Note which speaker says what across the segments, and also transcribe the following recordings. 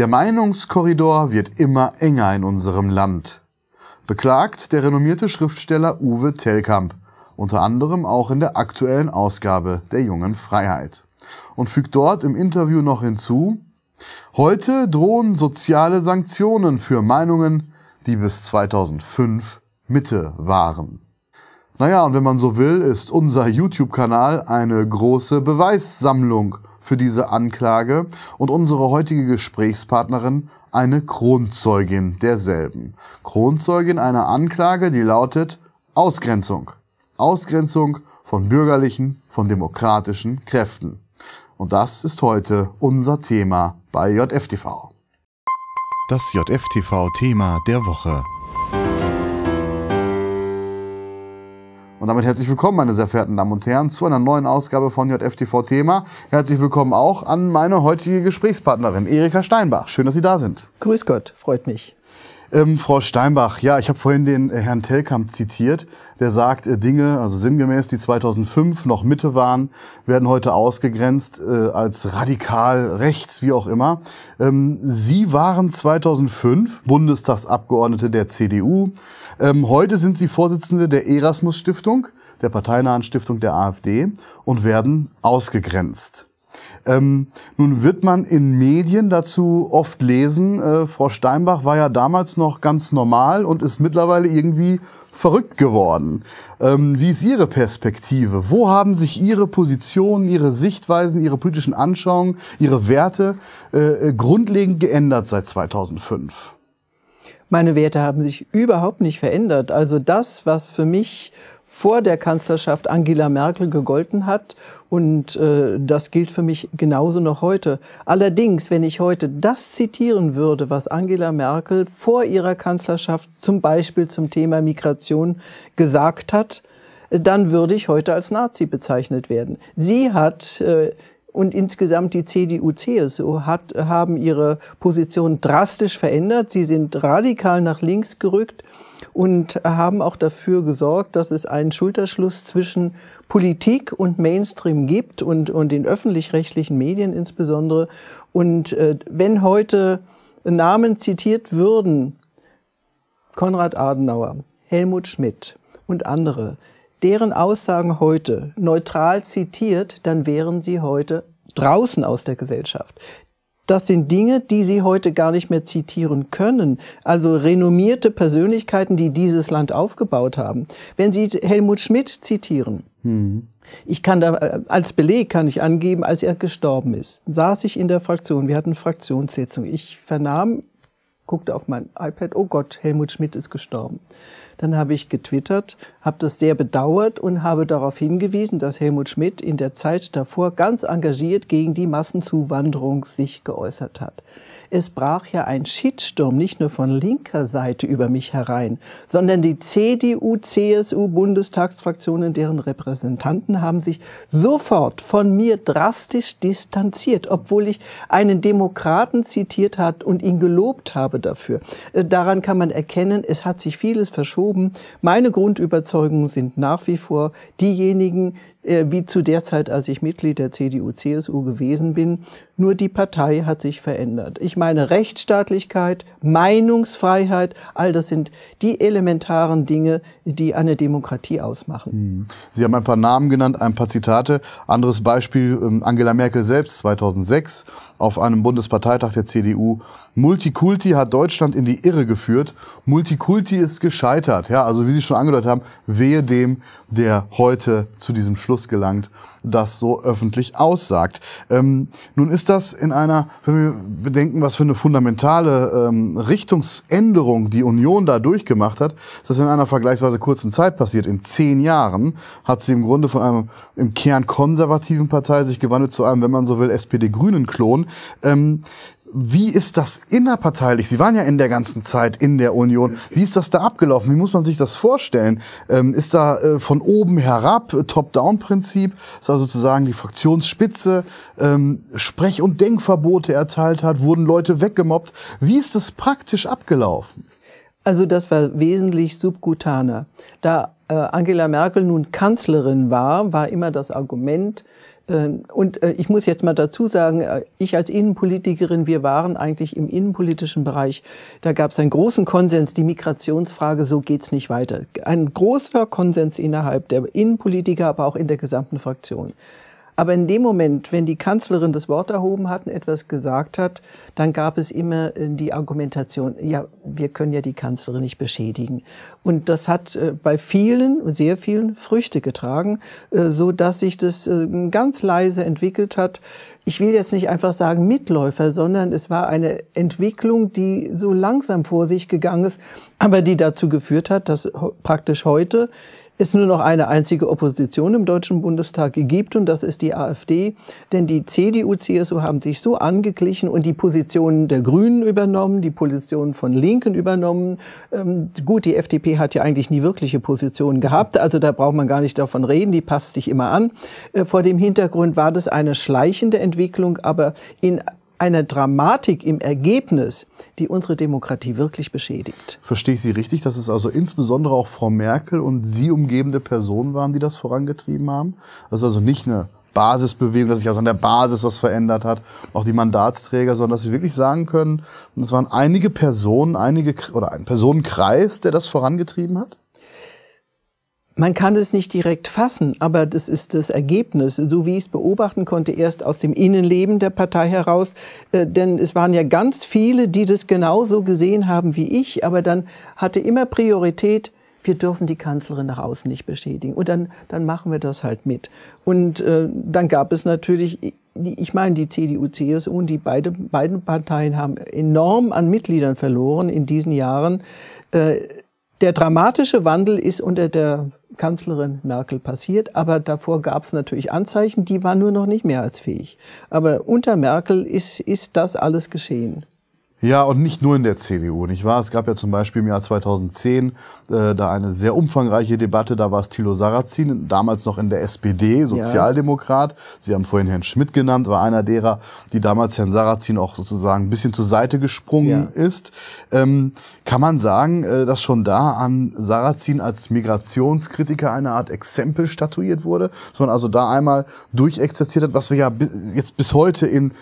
Speaker 1: Der Meinungskorridor wird immer enger in unserem Land, beklagt der renommierte Schriftsteller Uwe Tellkamp, unter anderem auch in der aktuellen Ausgabe der Jungen Freiheit. Und fügt dort im Interview noch hinzu, heute drohen soziale Sanktionen für Meinungen, die bis 2005 Mitte waren. Naja, und wenn man so will, ist unser YouTube-Kanal eine große Beweissammlung für diese Anklage und unsere heutige Gesprächspartnerin eine Kronzeugin derselben. Kronzeugin einer Anklage, die lautet Ausgrenzung. Ausgrenzung von bürgerlichen, von demokratischen Kräften. Und das ist heute unser Thema bei JFTV. Das JFTV-Thema der Woche. Und damit herzlich willkommen, meine sehr verehrten Damen und Herren, zu einer neuen Ausgabe von JFTV Thema. Herzlich willkommen auch an meine heutige Gesprächspartnerin, Erika Steinbach. Schön, dass Sie da sind. Grüß Gott, freut mich. Ähm, Frau Steinbach, ja, ich habe vorhin den äh, Herrn Tellkamp zitiert, der sagt, äh, Dinge, also sinngemäß, die 2005 noch Mitte waren, werden heute ausgegrenzt äh, als radikal rechts, wie auch immer. Ähm, Sie waren 2005 Bundestagsabgeordnete der CDU. Ähm, heute sind Sie Vorsitzende der Erasmus Stiftung, der parteinahen Stiftung der AfD und werden ausgegrenzt. Ähm, nun wird man in Medien dazu oft lesen, äh, Frau Steinbach war ja damals noch ganz normal und ist mittlerweile irgendwie verrückt geworden. Ähm, wie ist Ihre Perspektive? Wo haben sich Ihre Positionen, Ihre Sichtweisen, Ihre politischen Anschauungen, Ihre Werte äh, äh grundlegend geändert seit 2005?
Speaker 2: Meine Werte haben sich überhaupt nicht verändert. Also das, was für mich vor der Kanzlerschaft Angela Merkel gegolten hat. Und äh, das gilt für mich genauso noch heute. Allerdings, wenn ich heute das zitieren würde, was Angela Merkel vor ihrer Kanzlerschaft zum Beispiel zum Thema Migration gesagt hat, dann würde ich heute als Nazi bezeichnet werden. Sie hat äh, und insgesamt die CDU, CSU hat, haben ihre Position drastisch verändert. Sie sind radikal nach links gerückt und haben auch dafür gesorgt, dass es einen Schulterschluss zwischen Politik und Mainstream gibt und, und den öffentlich-rechtlichen Medien insbesondere. Und äh, wenn heute Namen zitiert würden, Konrad Adenauer, Helmut Schmidt und andere, deren Aussagen heute neutral zitiert, dann wären sie heute draußen aus der Gesellschaft. Das sind Dinge, die sie heute gar nicht mehr zitieren können. Also renommierte Persönlichkeiten, die dieses Land aufgebaut haben. Wenn Sie Helmut Schmidt zitieren, hm. Ich kann da, äh, als Beleg kann ich angeben, als er gestorben ist, saß ich in der Fraktion, wir hatten Fraktionssitzung. Ich vernahm, guckte auf mein iPad, oh Gott, Helmut Schmidt ist gestorben. Dann habe ich getwittert, habe das sehr bedauert und habe darauf hingewiesen, dass Helmut Schmidt in der Zeit davor ganz engagiert gegen die Massenzuwanderung sich geäußert hat. Es brach ja ein Shitsturm nicht nur von linker Seite über mich herein, sondern die CDU, CSU, Bundestagsfraktionen, deren Repräsentanten haben sich sofort von mir drastisch distanziert, obwohl ich einen Demokraten zitiert hat und ihn gelobt habe dafür. Äh, daran kann man erkennen, es hat sich vieles verschoben oben. Meine Grundüberzeugungen sind nach wie vor diejenigen, äh, wie zu der Zeit, als ich Mitglied der CDU-CSU gewesen bin. Nur die Partei hat sich verändert. Ich meine, Rechtsstaatlichkeit, Meinungsfreiheit, all das sind die elementaren Dinge, die eine Demokratie ausmachen.
Speaker 1: Hm. Sie haben ein paar Namen genannt, ein paar Zitate. Anderes Beispiel, ähm, Angela Merkel selbst 2006 auf einem Bundesparteitag der CDU. Multikulti hat Deutschland in die Irre geführt. Multikulti ist gescheitert. Ja, also wie Sie schon angedeutet haben, wehe dem, der heute zu diesem Schluss Schluss gelangt, das so öffentlich aussagt. Ähm, nun ist das in einer, wenn wir bedenken, was für eine fundamentale ähm, Richtungsänderung die Union da durchgemacht hat, ist das in einer vergleichsweise kurzen Zeit passiert. In zehn Jahren hat sie im Grunde von einem im Kern konservativen Partei sich gewandelt zu einem, wenn man so will, SPD-Grünen-Klon. Ähm, wie ist das innerparteilich? Sie waren ja in der ganzen Zeit in der Union. Wie ist das da abgelaufen? Wie muss man sich das vorstellen? Ähm, ist da äh, von oben herab äh, Top-Down-Prinzip, ist da sozusagen die Fraktionsspitze ähm, Sprech- und Denkverbote erteilt hat, wurden Leute
Speaker 2: weggemobbt? Wie ist das praktisch abgelaufen? Also das war wesentlich subkutaner. Da äh, Angela Merkel nun Kanzlerin war, war immer das Argument, ähm, und äh, ich muss jetzt mal dazu sagen, äh, ich als Innenpolitikerin, wir waren eigentlich im innenpolitischen Bereich, da gab es einen großen Konsens, die Migrationsfrage, so geht's nicht weiter. Ein großer Konsens innerhalb der Innenpolitiker, aber auch in der gesamten Fraktion. Aber in dem Moment, wenn die Kanzlerin das Wort erhoben hat und etwas gesagt hat, dann gab es immer äh, die Argumentation, ja, wir können ja die Kanzlerin nicht beschädigen. Und das hat äh, bei vielen sehr vielen Früchte getragen, äh, so dass sich das ganz leise entwickelt hat. Ich will jetzt nicht einfach sagen Mitläufer, sondern es war eine Entwicklung, die so langsam vor sich gegangen ist, aber die dazu geführt hat, dass praktisch heute es nur noch eine einzige Opposition im Deutschen Bundestag gibt und das ist die AfD. Denn die CDU, CSU haben sich so angeglichen und die Positionen der Grünen übernommen, die Positionen von Linken übernommen. Ähm, gut, die FDP hat ja eigentlich nie wirkliche Positionen gehabt, also da braucht man gar nicht davon reden, die passt sich immer an. Äh, vor dem Hintergrund war das eine schleichende Entwicklung, aber in eine Dramatik im Ergebnis, die unsere Demokratie wirklich beschädigt.
Speaker 1: Verstehe ich Sie richtig, dass es also insbesondere auch Frau Merkel und Sie umgebende Personen waren, die das vorangetrieben haben? Das ist also nicht eine Basisbewegung, dass sich also an der Basis was verändert hat, auch die Mandatsträger, sondern dass sie wirklich sagen können, es waren einige Personen, einige oder ein Personenkreis, der das vorangetrieben hat?
Speaker 2: Man kann es nicht direkt fassen, aber das ist das Ergebnis, so wie ich es beobachten konnte, erst aus dem Innenleben der Partei heraus. Äh, denn es waren ja ganz viele, die das genauso gesehen haben wie ich, aber dann hatte immer Priorität, wir dürfen die Kanzlerin nach außen nicht beschädigen. Und dann, dann machen wir das halt mit. Und äh, dann gab es natürlich, ich meine, die CDU, CSU und die beide, beiden Parteien haben enorm an Mitgliedern verloren in diesen Jahren. Äh, der dramatische Wandel ist unter der Kanzlerin Merkel passiert, aber davor gab es natürlich Anzeichen, die waren nur noch nicht mehrheitsfähig. Aber unter Merkel ist, ist das alles geschehen. Ja, und nicht nur in der CDU, nicht wahr? Es gab ja zum Beispiel im Jahr 2010 äh, da
Speaker 1: eine sehr umfangreiche Debatte, da war es Thilo Sarrazin, damals noch in der SPD, Sozialdemokrat. Ja. Sie haben vorhin Herrn Schmidt genannt, war einer derer, die damals Herrn Sarrazin auch sozusagen ein bisschen zur Seite gesprungen ja. ist. Ähm, kann man sagen, äh, dass schon da an Sarrazin als Migrationskritiker eine Art Exempel statuiert wurde, sondern also da einmal durchexerziert hat, was wir ja jetzt bis heute in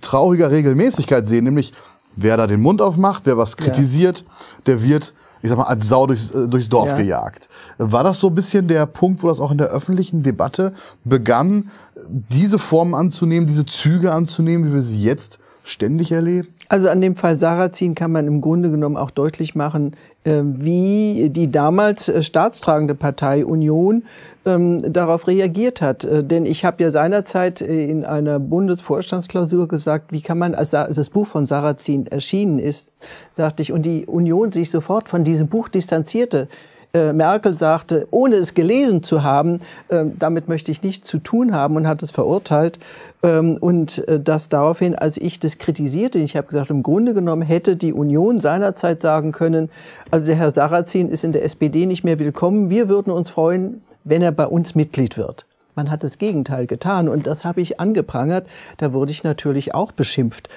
Speaker 1: trauriger Regelmäßigkeit sehen, nämlich wer da den Mund aufmacht, wer was kritisiert, ja. der wird, ich sag mal, als Sau durchs, äh, durchs Dorf ja. gejagt. War das so ein bisschen der Punkt, wo das auch in der öffentlichen Debatte begann,
Speaker 2: diese Formen anzunehmen, diese Züge anzunehmen, wie wir sie jetzt ständig erleben? Also an dem Fall Sarrazin kann man im Grunde genommen auch deutlich machen, ähm, wie die damals äh, staatstragende Partei Union ähm, darauf reagiert hat. Äh, denn ich habe ja seinerzeit äh, in einer Bundesvorstandsklausur gesagt, wie kann man, als das Buch von Sarrazin erschienen ist, sagte ich, und die Union sich sofort von diesem Buch distanzierte, äh, Merkel sagte, ohne es gelesen zu haben, äh, damit möchte ich nichts zu tun haben und hat es verurteilt. Ähm, und äh, das daraufhin, als ich das kritisierte, ich habe gesagt, im Grunde genommen hätte die Union seinerzeit sagen können, also der Herr Sarrazin ist in der SPD nicht mehr willkommen, wir würden uns freuen, wenn er bei uns Mitglied wird. Man hat das Gegenteil getan und das habe ich angeprangert. Da wurde ich natürlich auch beschimpft.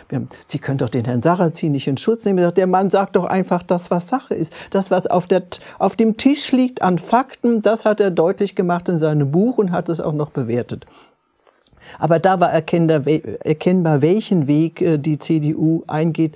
Speaker 2: Sie können doch den Herrn Sarrazin nicht in Schutz nehmen. der Mann sagt doch einfach das, was Sache ist. Das, was auf, der, auf dem Tisch liegt an Fakten, das hat er deutlich gemacht in seinem Buch und hat es auch noch bewertet. Aber da war erkennbar welchen Weg äh, die CDU eingeht,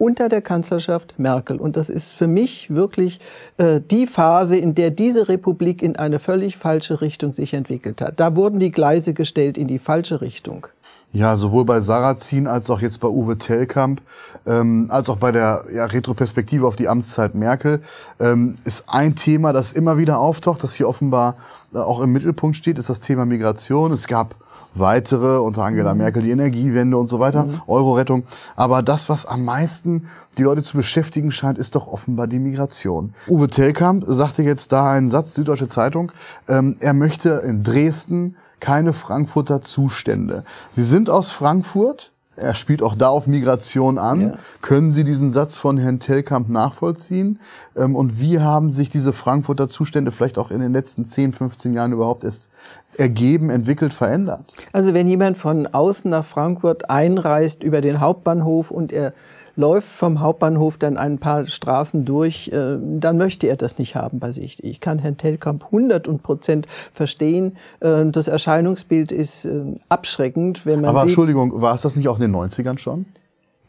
Speaker 2: unter der Kanzlerschaft Merkel. Und das ist für mich wirklich äh, die Phase, in der diese Republik in eine völlig falsche Richtung sich entwickelt hat. Da wurden die Gleise gestellt in die falsche Richtung.
Speaker 1: Ja, sowohl bei Sarrazin als auch jetzt bei Uwe Tellkamp, ähm, als auch bei der ja, Retroperspektive auf die Amtszeit Merkel, ähm, ist ein Thema, das immer wieder auftaucht, das hier offenbar äh, auch im Mittelpunkt steht, ist das Thema Migration. Es gab weitere, unter Angela mhm. Merkel die Energiewende und so weiter, mhm. Euro-Rettung. Aber das, was am meisten die Leute zu beschäftigen scheint, ist doch offenbar die Migration. Uwe Telkamp sagte jetzt da einen Satz, Süddeutsche Zeitung, ähm, er möchte in Dresden keine Frankfurter Zustände. Sie sind aus Frankfurt, er spielt auch da auf Migration an. Ja. Können Sie diesen Satz von Herrn Tellkamp nachvollziehen? Ähm, und wie haben sich diese Frankfurter Zustände vielleicht auch in den letzten 10, 15 Jahren überhaupt erst ergeben, entwickelt,
Speaker 2: verändert? Also wenn jemand von außen nach Frankfurt einreist über den Hauptbahnhof und er läuft vom Hauptbahnhof dann ein paar Straßen durch, äh, dann möchte er das nicht haben bei sich. Ich kann Herrn Telkamp hundert und Prozent verstehen. Äh, Das Erscheinungsbild ist äh, abschreckend, wenn man. Aber Entschuldigung,
Speaker 1: war es das nicht auch in den 90ern schon?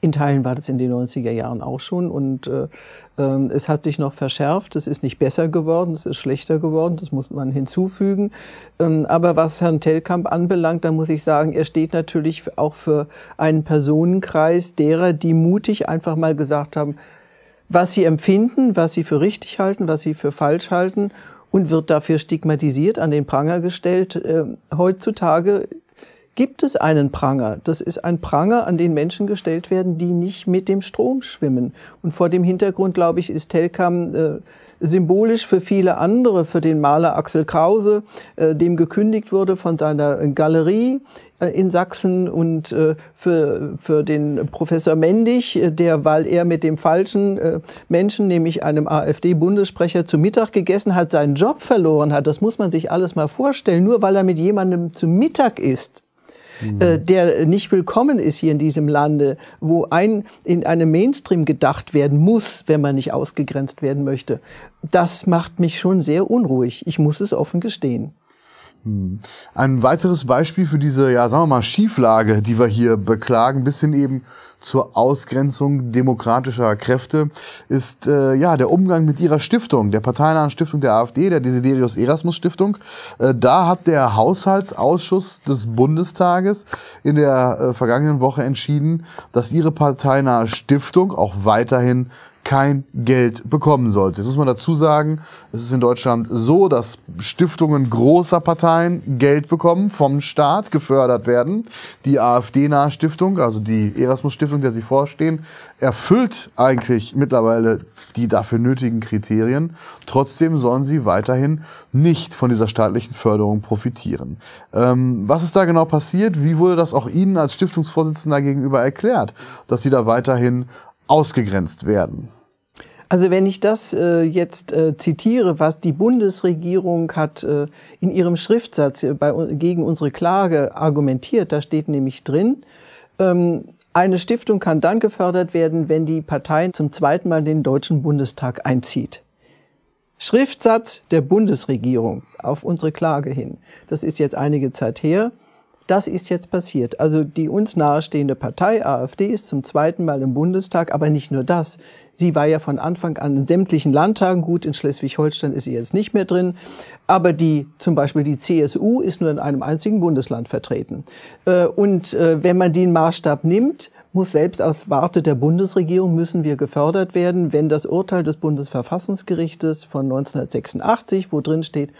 Speaker 2: In Teilen war das in den 90er Jahren auch schon und äh, ähm, es hat sich noch verschärft. Es ist nicht besser geworden, es ist schlechter geworden, das muss man hinzufügen. Ähm, aber was Herrn Tellkamp anbelangt, da muss ich sagen, er steht natürlich auch für einen Personenkreis derer, die mutig einfach mal gesagt haben, was sie empfinden, was sie für richtig halten, was sie für falsch halten und wird dafür stigmatisiert, an den Pranger gestellt. Ähm, heutzutage gibt es einen Pranger. Das ist ein Pranger, an den Menschen gestellt werden, die nicht mit dem Strom schwimmen. Und vor dem Hintergrund, glaube ich, ist Telkam äh, symbolisch für viele andere, für den Maler Axel Krause, äh, dem gekündigt wurde von seiner Galerie äh, in Sachsen und äh, für, für den Professor Mendig, äh, der, weil er mit dem falschen äh, Menschen, nämlich einem AfD-Bundessprecher, zu Mittag gegessen hat, seinen Job verloren hat. Das muss man sich alles mal vorstellen, nur weil er mit jemandem zu Mittag isst äh, mhm. der nicht willkommen ist hier in diesem Lande, wo ein in einem Mainstream gedacht werden muss, wenn man nicht ausgegrenzt werden möchte. Das macht mich schon sehr unruhig. Ich muss es offen gestehen. Mhm. Ein weiteres
Speaker 1: Beispiel für diese, ja, sagen wir mal, Schieflage, die wir hier beklagen, bis hin eben zur Ausgrenzung demokratischer Kräfte ist äh, ja der Umgang mit ihrer Stiftung, der parteinahen Stiftung der AfD, der Desiderius Erasmus Stiftung. Äh, da hat der Haushaltsausschuss des Bundestages in der äh, vergangenen Woche entschieden, dass ihre parteinahe Stiftung auch weiterhin kein Geld bekommen sollte. Jetzt muss man dazu sagen, es ist in Deutschland so, dass Stiftungen großer Parteien Geld bekommen, vom Staat gefördert werden. Die AfD-nahe Stiftung, also die Erasmus-Stiftung, Lösung, der sie vorstehen, erfüllt eigentlich mittlerweile die dafür nötigen Kriterien. Trotzdem sollen sie weiterhin nicht von dieser staatlichen Förderung profitieren. Ähm, was ist da genau passiert? Wie wurde das auch Ihnen als Stiftungsvorsitzender gegenüber erklärt, dass Sie da weiterhin ausgegrenzt werden?
Speaker 2: Also wenn ich das äh, jetzt äh, zitiere, was die Bundesregierung hat äh, in ihrem Schriftsatz äh, bei, gegen unsere Klage argumentiert, da steht nämlich drin, ähm, eine Stiftung kann dann gefördert werden, wenn die Partei zum zweiten Mal den Deutschen Bundestag einzieht. Schriftsatz der Bundesregierung auf unsere Klage hin. Das ist jetzt einige Zeit her. Das ist jetzt passiert. Also die uns nahestehende Partei AfD ist zum zweiten Mal im Bundestag, aber nicht nur das. Sie war ja von Anfang an in sämtlichen Landtagen gut. In Schleswig-Holstein ist sie jetzt nicht mehr drin. Aber die, zum Beispiel die CSU ist nur in einem einzigen Bundesland vertreten. Äh, und äh, wenn man den Maßstab nimmt, muss selbst aus Warte der Bundesregierung müssen wir gefördert werden, wenn das Urteil des Bundesverfassungsgerichtes von 1986, wo drin steht,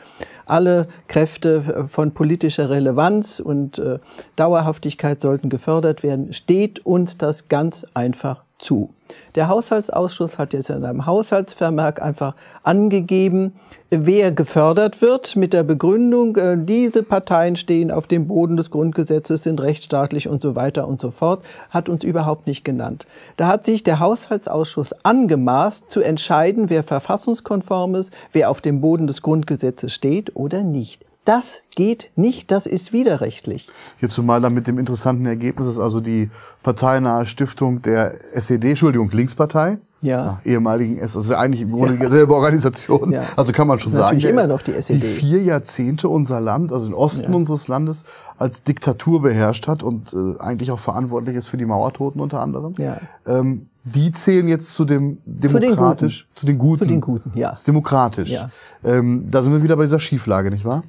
Speaker 2: alle Kräfte äh, von politischer Relevanz und äh, Dauerhaftigkeit sollten gefördert werden, steht uns das ganz einfach zu. Der Haushaltsausschuss hat jetzt in einem Haushaltsvermerk einfach angegeben, wer gefördert wird mit der Begründung, äh, diese Parteien stehen auf dem Boden des Grundgesetzes, sind rechtsstaatlich und so weiter und so fort, hat uns überhaupt nicht genannt. Da hat sich der Haushaltsausschuss angemaßt zu entscheiden, wer verfassungskonform ist, wer auf dem Boden des Grundgesetzes steht oder nicht. Das geht nicht, das ist widerrechtlich. Jetzt zumal dann mit dem interessanten Ergebnis, dass also die parteinahe Stiftung der
Speaker 1: SED, Entschuldigung, Linkspartei, ja. ehemaligen S, also eigentlich im Grunde ja. dieselbe Organisation, ja. also kann man schon Natürlich sagen, immer noch die, SED. die vier Jahrzehnte unser Land, also den Osten ja. unseres Landes, als Diktatur beherrscht hat und äh, eigentlich auch verantwortlich ist für die Mauertoten unter anderem. Ja. Ähm, die zählen jetzt zu dem demokratisch, zu den Guten. Zu den Guten, zu den Guten ja. Das ist demokratisch. Ja. Ähm, da sind wir wieder bei dieser Schieflage, nicht wahr?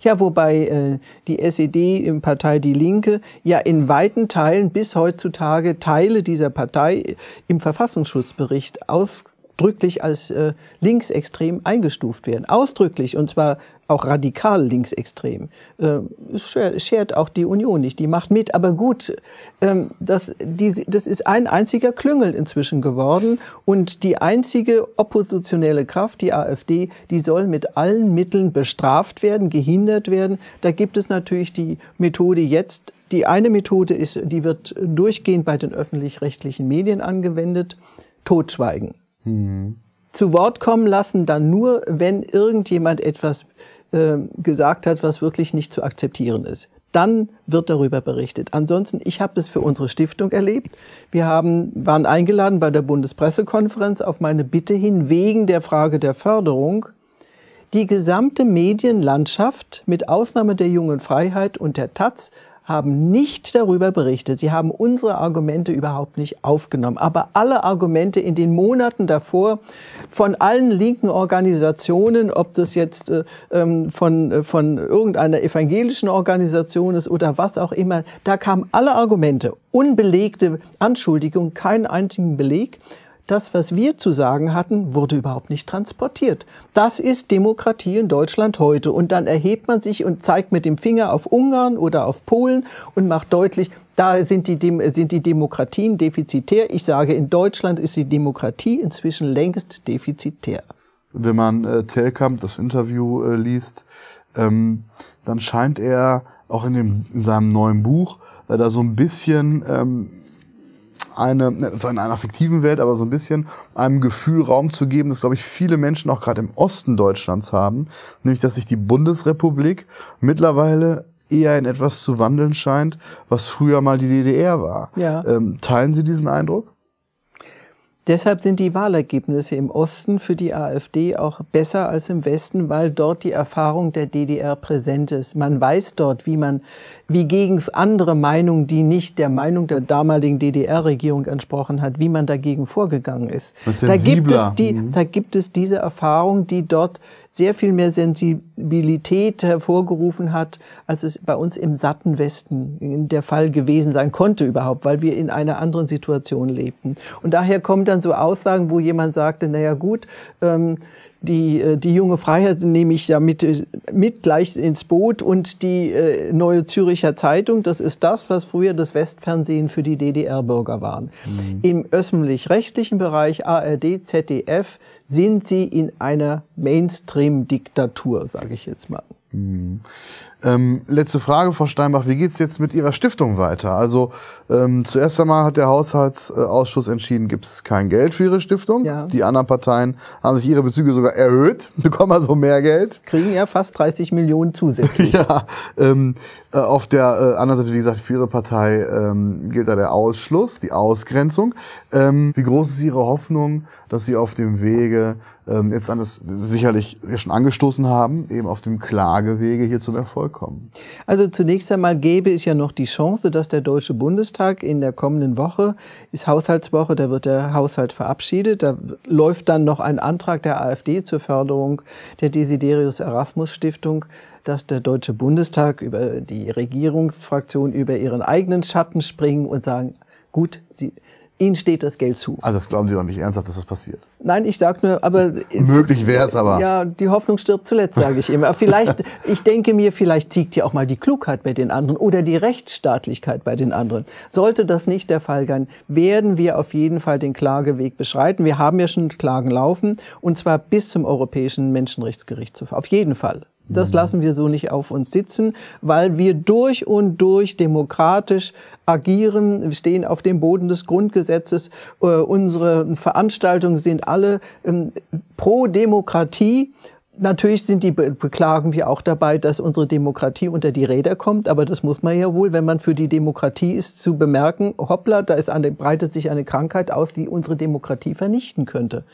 Speaker 2: Ja, wobei äh, die SED-Partei Die Linke ja in weiten Teilen bis heutzutage Teile dieser Partei im Verfassungsschutzbericht aus ausdrücklich als äh, linksextrem eingestuft werden. Ausdrücklich und zwar auch radikal linksextrem. Äh, schert auch die Union nicht, die macht mit. Aber gut, ähm, das, die, das ist ein einziger Klüngel inzwischen geworden. Und die einzige oppositionelle Kraft, die AfD, die soll mit allen Mitteln bestraft werden, gehindert werden. Da gibt es natürlich die Methode jetzt die eine Methode ist, die wird durchgehend bei den öffentlich-rechtlichen Medien angewendet, Totschweigen hm. zu Wort kommen lassen, dann nur, wenn irgendjemand etwas äh, gesagt hat, was wirklich nicht zu akzeptieren ist. Dann wird darüber berichtet. Ansonsten, ich habe das für unsere Stiftung erlebt. Wir haben, waren eingeladen bei der Bundespressekonferenz auf meine Bitte hin, wegen der Frage der Förderung, die gesamte Medienlandschaft mit Ausnahme der Jungen Freiheit und der Taz haben nicht darüber berichtet. Sie haben unsere Argumente überhaupt nicht aufgenommen. Aber alle Argumente in den Monaten davor von allen linken Organisationen, ob das jetzt äh, ähm, von, äh, von irgendeiner evangelischen Organisation ist oder was auch immer, da kamen alle Argumente, unbelegte Anschuldigungen, keinen einzigen Beleg das, was wir zu sagen hatten, wurde überhaupt nicht transportiert. Das ist Demokratie in Deutschland heute. Und dann erhebt man sich und zeigt mit dem Finger auf Ungarn oder auf Polen und macht deutlich, da sind die, sind die Demokratien defizitär. Ich sage, in Deutschland ist die Demokratie inzwischen längst defizitär. Wenn man äh,
Speaker 1: Telkamp das Interview äh, liest, ähm, dann scheint er auch in, dem, in seinem neuen Buch äh, da so ein bisschen ähm, eine, zwar in einer fiktiven Welt, aber so ein bisschen einem Gefühl Raum zu geben, das, glaube ich, viele Menschen auch gerade im Osten Deutschlands haben, nämlich dass sich die Bundesrepublik mittlerweile eher in etwas
Speaker 2: zu wandeln scheint, was früher mal die DDR war. Ja. Ähm, teilen Sie diesen Eindruck? Deshalb sind die Wahlergebnisse im Osten für die AfD auch besser als im Westen, weil dort die Erfahrung der DDR präsent ist. Man weiß dort, wie man, wie gegen andere Meinungen, die nicht der Meinung der damaligen DDR-Regierung entsprochen hat, wie man dagegen vorgegangen ist. Da gibt, es die, mhm. da gibt es diese Erfahrung, die dort sehr viel mehr sensibel Mobilität hervorgerufen hat, als es bei uns im satten Westen der Fall gewesen sein konnte überhaupt, weil wir in einer anderen Situation lebten. Und daher kommen dann so Aussagen, wo jemand sagte, naja gut, ähm, die, äh, die junge Freiheit nehme ich ja mit, äh, mit gleich ins Boot und die äh, Neue Züricher Zeitung, das ist das, was früher das Westfernsehen für die DDR-Bürger waren. Mhm. Im öffentlich-rechtlichen Bereich ARD, ZDF sind sie in einer Mainstream-Diktatur, sage ich jetzt mal. Mhm. Ähm, letzte Frage, Frau Steinbach,
Speaker 1: wie geht es jetzt mit Ihrer Stiftung weiter? Also ähm, zuerst einmal hat der Haushaltsausschuss entschieden, gibt es kein Geld für Ihre Stiftung. Ja. Die anderen Parteien haben sich ihre Bezüge sogar erhöht, bekommen also mehr Geld. Kriegen ja fast 30 Millionen zusätzlich. ja, ähm, äh, auf der äh, anderen Seite, wie gesagt, für Ihre Partei ähm, gilt da der Ausschluss, die Ausgrenzung. Ähm, wie groß ist Ihre Hoffnung, dass Sie auf dem Wege ähm, jetzt an das sicherlich
Speaker 2: wir schon angestoßen haben, eben auf dem Klage Klagewege hier zum Erfolg kommen? Also zunächst einmal gäbe es ja noch die Chance, dass der Deutsche Bundestag in der kommenden Woche, ist Haushaltswoche, da wird der Haushalt verabschiedet, da läuft dann noch ein Antrag der AfD zur Förderung der Desiderius Erasmus Stiftung, dass der Deutsche Bundestag über die Regierungsfraktion über ihren eigenen Schatten springen und sagen, gut, sie, Ihnen steht das Geld zu. Also
Speaker 1: das glauben Sie doch nicht ernsthaft, dass das passiert?
Speaker 2: Nein, ich sage nur, aber... Möglich wäre es aber. Ja, die Hoffnung stirbt zuletzt, sage ich immer. Aber vielleicht, ich denke mir, vielleicht siegt ja auch mal die Klugheit bei den anderen oder die Rechtsstaatlichkeit bei den anderen. Sollte das nicht der Fall sein, werden wir auf jeden Fall den Klageweg beschreiten. Wir haben ja schon Klagen laufen, und zwar bis zum Europäischen Menschenrechtsgerichtshof. Auf jeden Fall. Das lassen wir so nicht auf uns sitzen, weil wir durch und durch demokratisch agieren. Wir stehen auf dem Boden des Grundgesetzes. Äh, unsere Veranstaltungen sind alle ähm, pro Demokratie natürlich sind die beklagen wir auch dabei, dass unsere Demokratie unter die Räder kommt, aber das muss man ja wohl, wenn man für die Demokratie ist, zu bemerken, hoppla, da ist eine, breitet sich eine Krankheit aus, die unsere Demokratie vernichten könnte.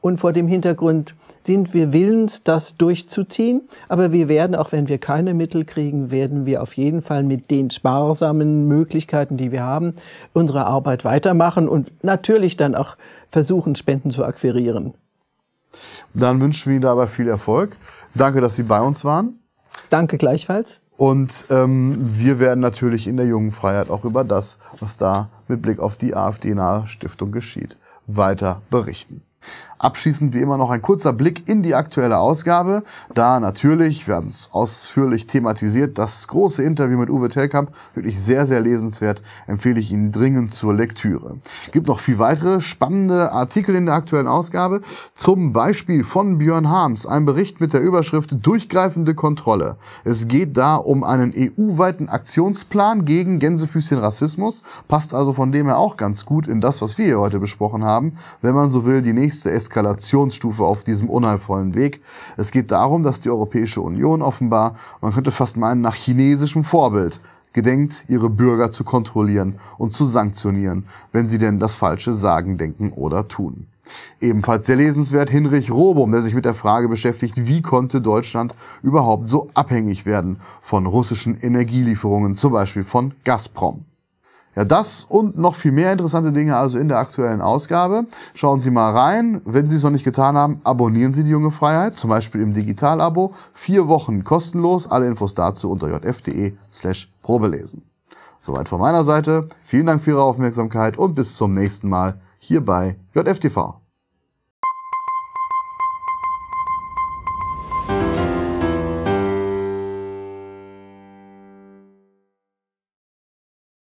Speaker 2: Und vor dem Hintergrund sind wir willens, das durchzuziehen, aber wir werden, auch wenn wir keine Mittel kriegen, werden wir auf jeden Fall mit den sparsamen Möglichkeiten, die wir haben, unsere Arbeit weitermachen und natürlich dann auch versuchen, Spenden zu akquirieren.
Speaker 1: Dann wünschen wir Ihnen dabei viel Erfolg. Danke, dass Sie bei uns waren. Danke gleichfalls. Und ähm, wir werden natürlich in der Jungen Freiheit auch über das, was da mit Blick auf die AfD-nahe Stiftung geschieht, weiter berichten. Abschließend wie immer noch ein kurzer Blick in die aktuelle Ausgabe, da natürlich, wir haben es ausführlich thematisiert, das große Interview mit Uwe Tellkamp, wirklich sehr, sehr lesenswert, empfehle ich Ihnen dringend zur Lektüre. Gibt noch viel weitere spannende Artikel in der aktuellen Ausgabe, zum Beispiel von Björn Harms, ein Bericht mit der Überschrift Durchgreifende Kontrolle. Es geht da um einen EU-weiten Aktionsplan gegen Gänsefüßchen Rassismus, passt also von dem her auch ganz gut in das, was wir hier heute besprochen haben, wenn man so will, die nächste nächste Eskalationsstufe auf diesem unheilvollen Weg. Es geht darum, dass die Europäische Union offenbar, man könnte fast meinen, nach chinesischem Vorbild gedenkt, ihre Bürger zu kontrollieren und zu sanktionieren, wenn sie denn das Falsche sagen, denken oder tun. Ebenfalls sehr lesenswert Hinrich Robum, der sich mit der Frage beschäftigt, wie konnte Deutschland überhaupt so abhängig werden von russischen Energielieferungen, zum Beispiel von Gazprom. Ja, das und noch viel mehr interessante Dinge also in der aktuellen Ausgabe. Schauen Sie mal rein. Wenn Sie es noch nicht getan haben, abonnieren Sie die junge Freiheit, zum Beispiel im Digitalabo. Vier Wochen kostenlos. Alle Infos dazu unter jf.de slash probelesen. Soweit von meiner Seite. Vielen Dank für Ihre Aufmerksamkeit und bis zum nächsten Mal hier bei JFTV.